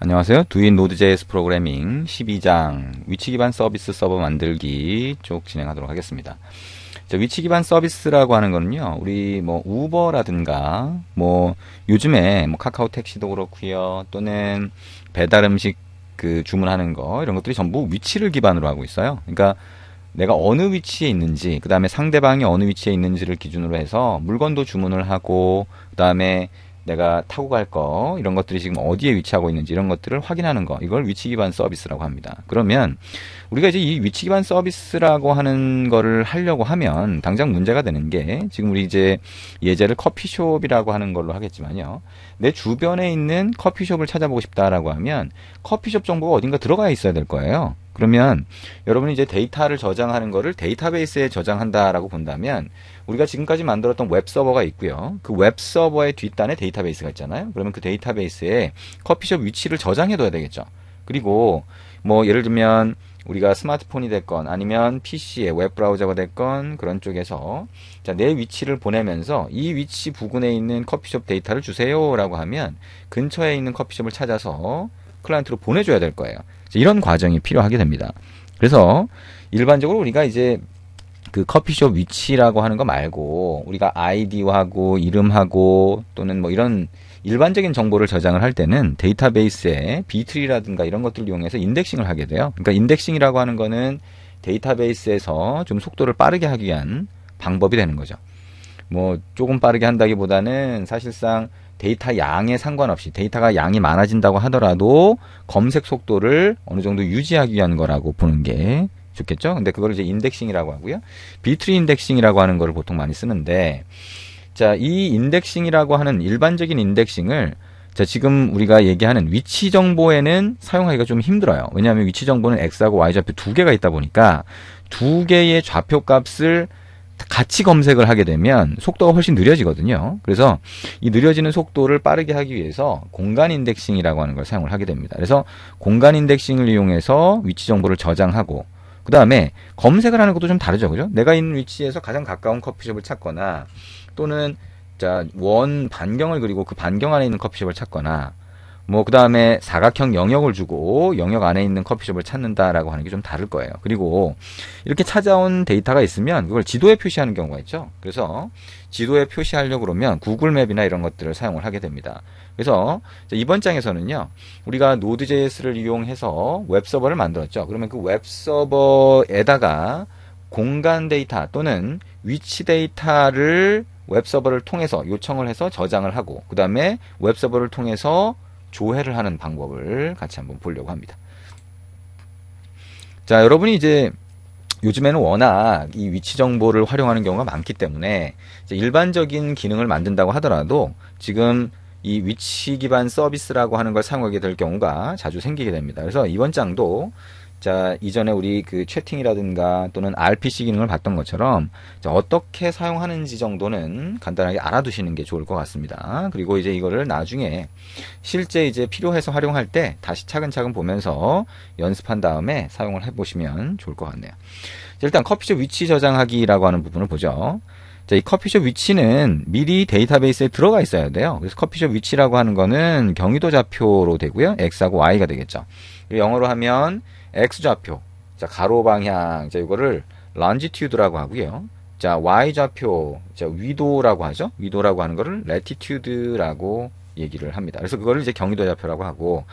안녕하세요. 두인 노드제이스 프로그래밍 12장 위치 기반 서비스 서버 만들기 쪽 진행하도록 하겠습니다. 자, 위치 기반 서비스라고 하는 거는요. 우리 뭐 우버라든가 뭐 요즘에 뭐 카카오 택시도 그렇고요. 또는 배달 음식 그 주문하는 거 이런 것들이 전부 위치를 기반으로 하고 있어요. 그러니까 내가 어느 위치에 있는지, 그 다음에 상대방이 어느 위치에 있는지를 기준으로 해서 물건도 주문을 하고, 그 다음에 내가 타고 갈 거, 이런 것들이 지금 어디에 위치하고 있는지 이런 것들을 확인하는 거, 이걸 위치 기반 서비스라고 합니다. 그러면 우리가 이제 이 위치 기반 서비스라고 하는 거를 하려고 하면 당장 문제가 되는 게 지금 우리 이제 예제를 커피숍이라고 하는 걸로 하겠지만요. 내 주변에 있는 커피숍을 찾아보고 싶다라고 하면 커피숍 정보가 어딘가 들어가 있어야 될 거예요. 그러면 여러분이 이제 데이터를 저장하는 거를 데이터베이스에 저장한다라고 본다면 우리가 지금까지 만들었던 웹 서버가 있고요. 그 웹 서버의 뒷단에 데이터베이스가 있잖아요. 그러면 그 데이터베이스에 커피숍 위치를 저장해 둬야 되겠죠. 그리고 뭐 예를 들면 우리가 스마트폰이 됐건 아니면 p c 에웹 브라우저가 됐건 그런 쪽에서 자, 내 위치를 보내면서 이 위치 부근에 있는 커피숍 데이터를 주세요라고 하면 근처에 있는 커피숍을 찾아서 클라이언트로 보내줘야 될 거예요. 이런 과정이 필요하게 됩니다. 그래서 일반적으로 우리가 이제 그 커피숍 위치라고 하는 거 말고 우리가 아이디하고 이름하고 또는 뭐 이런 일반적인 정보를 저장을 할 때는 데이터베이스에 비트리라든가 이런 것들을 이용해서 인덱싱을 하게 돼요. 그러니까 인덱싱이라고 하는 거는 데이터베이스에서 좀 속도를 빠르게 하기 위한 방법이 되는 거죠. 뭐 조금 빠르게 한다기보다는 사실상 데이터 양에 상관없이 데이터가 양이 많아진다고 하더라도 검색 속도를 어느 정도 유지하기 위한 거라고 보는 게 좋겠죠. 근데 그걸 이제 인덱싱이라고 하고요. 비트리 인덱싱이라고 하는 거를 보통 많이 쓰는데 자, 이 인덱싱이라고 하는 일반적인 인덱싱을 자, 지금 우리가 얘기하는 위치 정보에는 사용하기가 좀 힘들어요. 왜냐하면 위치 정보는 x하고 y 좌표 두 개가 있다 보니까 두 개의 좌표 값을 같이 검색을 하게 되면 속도가 훨씬 느려지거든요. 그래서 이 느려지는 속도를 빠르게 하기 위해서 공간 인덱싱이라고 하는 걸 사용을 하게 됩니다. 그래서 공간 인덱싱을 이용해서 위치 정보를 저장하고 그 다음에 검색을 하는 것도 좀 다르죠. 그죠? 내가 있는 위치에서 가장 가까운 커피숍을 찾거나 또는 자, 원 반경을 그리고 그 반경 안에 있는 커피숍을 찾거나 뭐, 그 다음에 사각형 영역을 주고 영역 안에 있는 커피숍을 찾는다라고 하는 게 좀 다를 거예요. 그리고 이렇게 찾아온 데이터가 있으면 그걸 지도에 표시하는 경우가 있죠. 그래서 지도에 표시하려고 그러면 구글맵이나 이런 것들을 사용을 하게 됩니다. 그래서 이번 장에서는요, 우리가 노드.js를 이용해서 웹서버를 만들었죠. 그러면 그 웹서버에다가 공간 데이터 또는 위치 데이터를 웹서버를 통해서 요청을 해서 저장을 하고 그 다음에 웹서버를 통해서 조회를 하는 방법을 같이 한번 보려고 합니다. 자, 여러분이 이제 요즘에는 워낙 이 위치 정보를 활용하는 경우가 많기 때문에 일반적인 기능을 만든다고 하더라도 지금 이 위치 기반 서비스라고 하는 걸 사용하게 될 경우가 자주 생기게 됩니다. 그래서 이번 장도 자, 이전에 우리 그 채팅이라든가 또는 RPC 기능을 봤던 것처럼 자, 어떻게 사용하는지 정도는 간단하게 알아두시는 게 좋을 것 같습니다. 그리고 이제 이거를 나중에 실제 이제 필요해서 활용할 때 다시 차근차근 보면서 연습한 다음에 사용을 해보시면 좋을 것 같네요. 자, 일단 커피숍 위치 저장하기라고 하는 부분을 보죠. 자, 이 커피숍 위치는 미리 데이터베이스에 들어가 있어야 돼요. 그래서 커피숍 위치라고 하는 거는 경위도 좌표로 되고요. X하고 Y가 되겠죠. 영어로 하면 x좌표 자 가로 방향 자 이거를 런지튜드라고 하고요. 자 y좌표 자 위도라고 하죠. 위도라고 하는 거를 레티튜드라고 얘기를 합니다. 그래서 그거를 이제 경위도 좌표라고 하고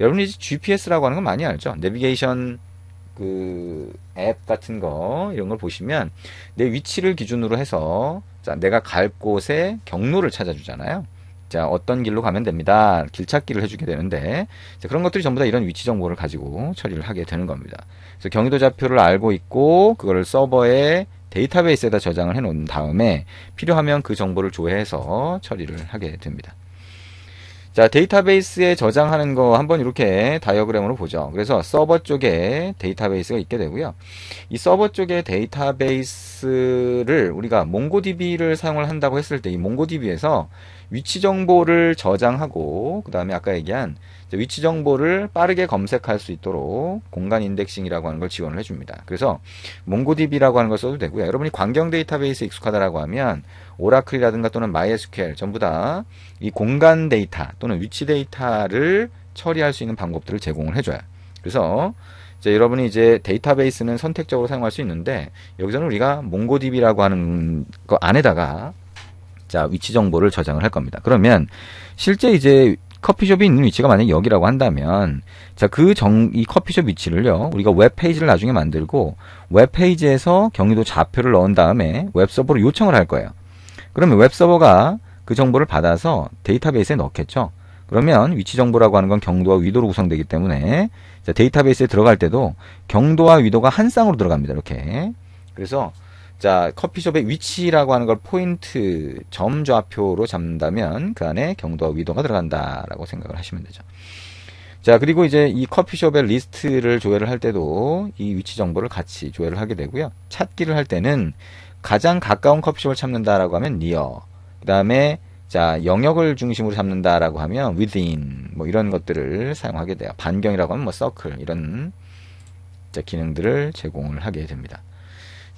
여러분이 GPS라고 하는 건 많이 알죠. 내비게이션 그 앱 같은 거 이런 걸 보시면 내 위치를 기준으로 해서 자 내가 갈 곳의 경로를 찾아주잖아요. 자, 어떤 길로 가면 됩니다. 길 찾기를 해주게 되는데, 자, 그런 것들이 전부 다 이런 위치 정보를 가지고 처리를 하게 되는 겁니다. 그래서 경위도 좌표를 알고 있고, 그걸 서버에 데이터베이스에다 저장을 해 놓은 다음에 필요하면 그 정보를 조회해서 처리를 하게 됩니다. 자, 데이터베이스에 저장하는 거 한번 이렇게 다이어그램으로 보죠. 그래서 서버 쪽에 데이터베이스가 있게 되고요. 이 서버 쪽에 데이터베이스를 우리가 몽고DB를 사용을 한다고 했을 때이 몽고DB에서 위치 정보를 저장하고 그 다음에 아까 얘기한 위치 정보를 빠르게 검색할 수 있도록 공간 인덱싱이라고 하는 걸 지원을 해줍니다. 그래서 몽고DB라고 하는 걸 써도 되고요. 여러분이 광경 데이터베이스 에 익숙하다라고 하면 오라클이라든가 또는 MySQL 전부 다 이 공간 데이터 또는 위치 데이터를 처리할 수 있는 방법들을 제공을 해줘요. 그래서 이제 여러분이 이제 데이터베이스는 선택적으로 사용할 수 있는데 여기서는 우리가 몽고DB라고 하는 거 안에다가 자, 위치 정보를 저장을 할 겁니다. 그러면 실제 이제 커피숍이 있는 위치가 만약 여기라고 한다면 자, 그 정 이 커피숍 위치를요. 우리가 웹 페이지를 나중에 만들고 웹 페이지에서 경기도 좌표를 넣은 다음에 웹 서버로 요청을 할 거예요. 그러면 웹 서버가 그 정보를 받아서 데이터베이스에 넣겠죠. 그러면 위치 정보라고 하는 건 경도와 위도로 구성되기 때문에 데이터베이스에 들어갈 때도 경도와 위도가 한 쌍으로 들어갑니다. 이렇게. 그래서 자, 커피숍의 위치라고 하는 걸 포인트 점 좌표로 잡는다면 그 안에 경도와 위도가 들어간다라고 생각을 하시면 되죠. 자, 그리고 이제 이 커피숍의 리스트를 조회를 할 때도 이 위치 정보를 같이 조회를 하게 되고요. 찾기를 할 때는 가장 가까운 커피숍을 찾는다라고 하면 near. 그다음에 자, 영역을 중심으로 잡는다라고 하면 within 뭐 이런 것들을 사용하게 돼요. 반경이라고 하면 뭐 circle 이런 기능들을 제공을 하게 됩니다.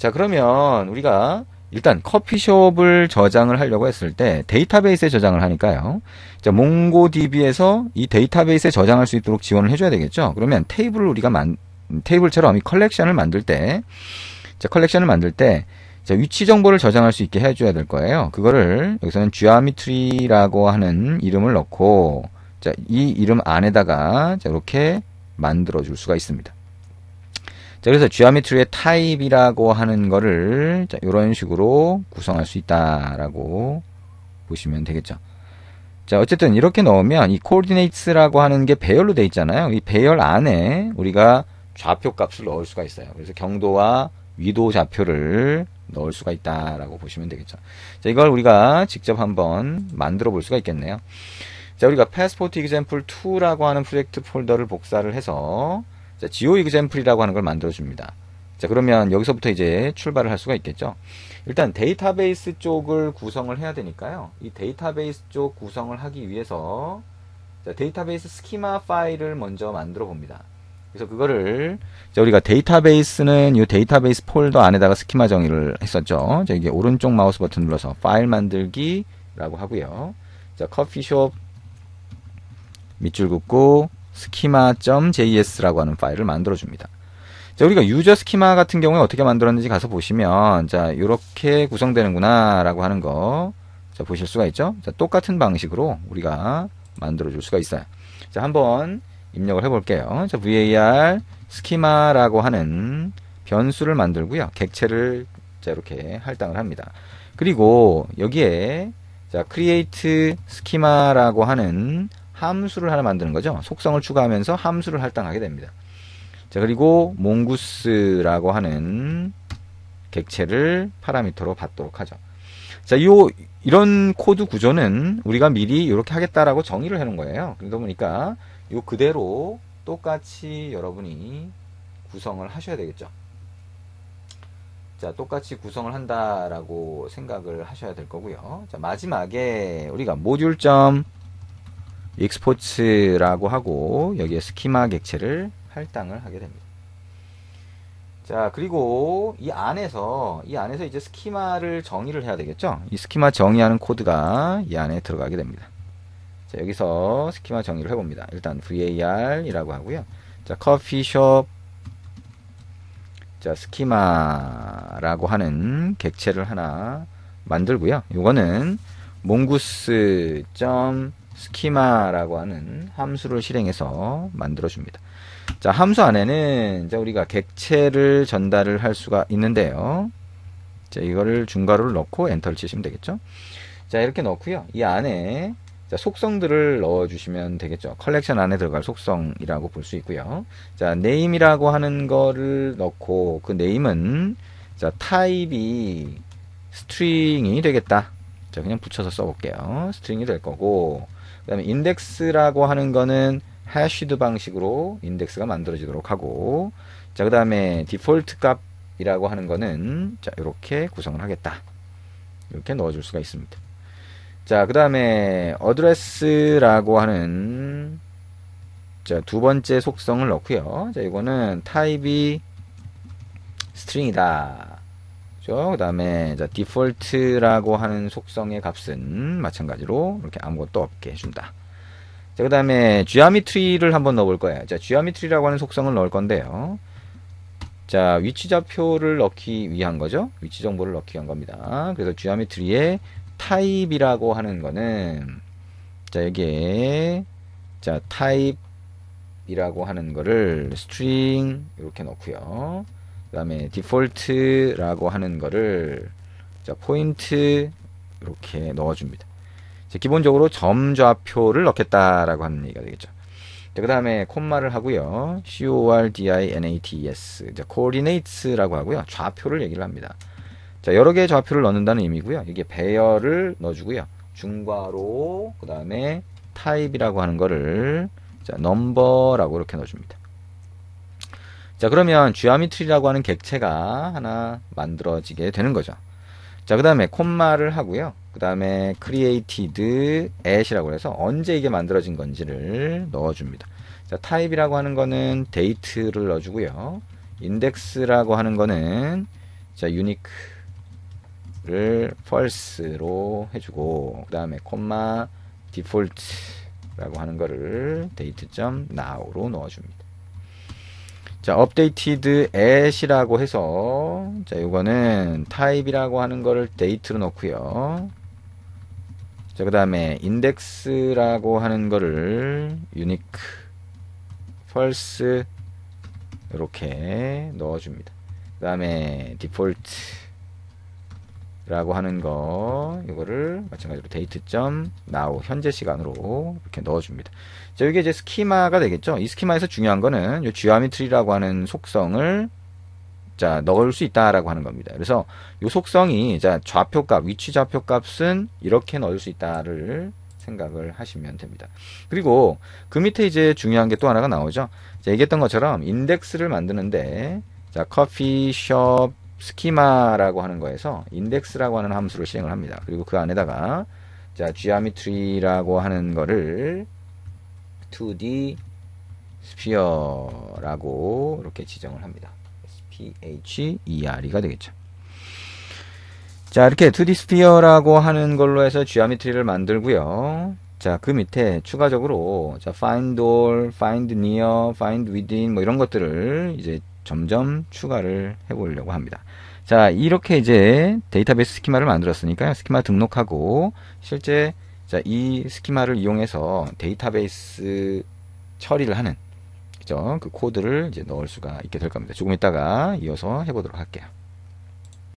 자, 그러면 우리가 일단 커피숍을 저장을 하려고 했을 때 데이터베이스에 저장을 하니까요. 자, 몽고DB에서 이 데이터베이스에 저장할 수 있도록 지원을 해줘야 되겠죠. 그러면 테이블을 우리가 만, 테이블처럼 이 컬렉션을 만들 때, 자, 컬렉션을 만들 때, 자, 위치 정보를 저장할 수 있게 해줘야 될 거예요. 그거를 여기서는 geometry라고 하는 이름을 넣고, 자, 이 이름 안에다가, 자, 이렇게 만들어 줄 수가 있습니다. 자, 그래서 geometry의 타입이라고 하는 거를 자, 이런 식으로 구성할 수 있다라고 보시면 되겠죠. 자, 어쨌든 이렇게 넣으면 이 coordinates라고 하는 게 배열로 돼 있잖아요. 이 배열 안에 우리가 좌표 값을 넣을 수가 있어요. 그래서 경도와 위도 좌표를 넣을 수가 있다라고 보시면 되겠죠. 자, 이걸 우리가 직접 한번 만들어 볼 수가 있겠네요. 자, 우리가 passport example 2라고 하는 프로젝트 폴더를 복사를 해서 자, g o e x a 플이라고 하는 걸 만들어줍니다. 자, 그러면 여기서부터 이제 출발을 할 수가 있겠죠. 일단 데이터베이스 쪽을 구성을 해야 되니까요. 이 데이터베이스 쪽 구성을 하기 위해서 자, 데이터베이스 스키마 파일을 먼저 만들어 봅니다. 그래서 그거를 우리가 데이터베이스는 이 데이터베이스 폴더 안에다가 스키마 정의를 했었죠. 자, 이게 오른쪽 마우스 버튼 눌러서 파일 만들기라고 하고요. 자, 커피숍 밑줄 긋고 schema.js라고 하는 파일을 만들어 줍니다. 자, 우리가 유저 스키마 같은 경우에 어떻게 만들었는지 가서 보시면 자, 이렇게 구성되는구나라고 하는 거 자, 보실 수가 있죠? 자, 똑같은 방식으로 우리가 만들어 줄 수가 있어요. 자, 한번 입력을 해 볼게요. 자, var 스키마라고 하는 변수를 만들고요. 객체를 자, 이렇게 할당을 합니다. 그리고 여기에 자, create schema라고 하는 함수를 하나 만드는 거죠. 속성을 추가하면서 함수를 할당하게 됩니다. 자, 그리고 몽구스라고 하는 객체를 파라미터로 받도록 하죠. 자, 요 이런 코드 구조는 우리가 미리 이렇게 하겠다라고 정의를 해 놓은 거예요. 그러다 보니까 요 그대로 똑같이 여러분이 구성을 하셔야 되겠죠. 자, 똑같이 구성을 한다라고 생각을 하셔야 될 거고요. 자, 마지막에 우리가 모듈 점 익스포츠라고 하고 여기에 스키마 객체를 할당을 하게 됩니다. 자, 그리고 이 안에서 이 안에서 이제 스키마를 정의를 해야 되겠죠? 이 스키마 정의하는 코드가 이 안에 들어가게 됩니다. 자, 여기서 스키마 정의를 해 봅니다. 일단 var이라고 하고요. 자, 커피숍 자, 스키마라고 하는 객체를 하나 만들고요. 이거는 몽구스 점 스키마라고 하는 함수를 실행해서 만들어줍니다. 자, 함수 안에는 이제 우리가 객체를 전달을 할 수가 있는데요. 자, 이거를 중괄호를 넣고 엔터를 치시면 되겠죠. 자, 이렇게 넣고요. 이 안에 자, 속성들을 넣어주시면 되겠죠. 컬렉션 안에 들어갈 속성이라고 볼 수 있고요. 자, 네임이라고 하는 거를 넣고 그 네임은 자, 타입이 스트링이 되겠다. 자, 그냥 붙여서 써볼게요. 스트링이 될 거고 그다음에 인덱스라고 하는 거는 해시드 방식으로 인덱스가 만들어지도록 하고 자 그다음에 디폴트 값이라고 하는 거는 자 이렇게 구성을 하겠다. 이렇게 넣어줄 수가 있습니다. 자, 그 다음에 어드레스라고 하는 자, 두 번째 속성을 넣고요. 자, 이거는 타입이 스트링이다. 있죠. 그 다음에 디폴트라고 하는 속성의 값은 마찬가지로 이렇게 아무것도 없게 해준다. 자, 그 다음에 쥐아미트리를 한번 넣어볼 거예요. 자, 쥐아미트리라고 하는 속성을 넣을 건데요. 자, 위치좌표를 넣기 위한 거죠. 위치 정보를 넣기 위한 겁니다. 그래서 쥐아미트리의 타입이라고 하는 거는 자, 여기에 자, 타입이라고 하는 거를 스트링 이렇게 넣고요. 그 다음에 디폴트라고 하는 거를 자 포인트 이렇게 넣어줍니다. 자, 기본적으로 점좌표를 넣겠다라고 하는 얘기가 되겠죠. 그 다음에 콤마를 하고요. c o r d i n a t e s 자, coordinates라고 하고요. 좌표를 얘기를 합니다. 자, 여러 개의 좌표를 넣는다는 의미고요. 이게 배열을 넣어주고요. 중괄호, 그 다음에 타입이라고 하는 거를 자, 넘버라고 이렇게 넣어줍니다. 자, 그러면 쥐아미트리라고 하는 객체가 하나 만들어지게 되는 거죠. 자, 그 다음에 콤마를 하고요. 그 다음에 크리에이티드 d 이라고 해서 언제 이게 만들어진 건지를 넣어줍니다. 자, 타입이라고 하는 거는 데이트를 넣어주고요. 인덱스라고 하는 거는 자, u n i 를 false로 해주고 그 다음에 콤마 default라고 하는 거를 데이트.now로 넣어줍니다. 자, 업데이티드 a 이라고 해서 자, 이거는 타입이라고 하는 거를 데이트로 넣고요. 자, 그다음에 인덱스라고 하는 거를 유니크 펄스 이렇게 넣어 줍니다. 그다음에 디폴트 라고 하는 거 이거를 마찬가지로 데이트점 나우 현재 시간으로 이렇게 넣어줍니다. 자 이게 이제 스키마가 되겠죠. 이 스키마에서 중요한 거는 이 g e o m e t 라고 하는 속성을 자 넣을 수 있다라고 하는 겁니다. 그래서 이 속성이 자 좌표값 위치 좌표값은 이렇게 넣을 수 있다를 생각을 하시면 됩니다. 그리고 그 밑에 이제 중요한 게 또 하나가 나오죠. 자, 얘기했던 것처럼 인덱스를 만드는데 자 커피 숍 스키마라고 하는 거에서 인덱스라고 하는 함수를 실행을 합니다. 그리고 그 안에다가 자, geometry라고 하는 거를 2D 스피어라고 이렇게 지정을 합니다. SPHER이가 되겠죠. 자, 이렇게 2D 스피어라고 하는 걸로 해서 geometry를 만들고요. 자, 그 밑에 추가적으로 자, find all, find near, find within 뭐 이런 것들을 이제 점점 추가를 해보려고 합니다. 자 이렇게 이제 데이터베이스 스키마를 만들었으니까요. 스키마 등록하고 실제 자, 이 스키마를 이용해서 데이터베이스 처리를 하는 그죠? 그 코드를 이제 넣을 수가 있게 될 겁니다. 조금 이따가 이어서 해보도록 할게요.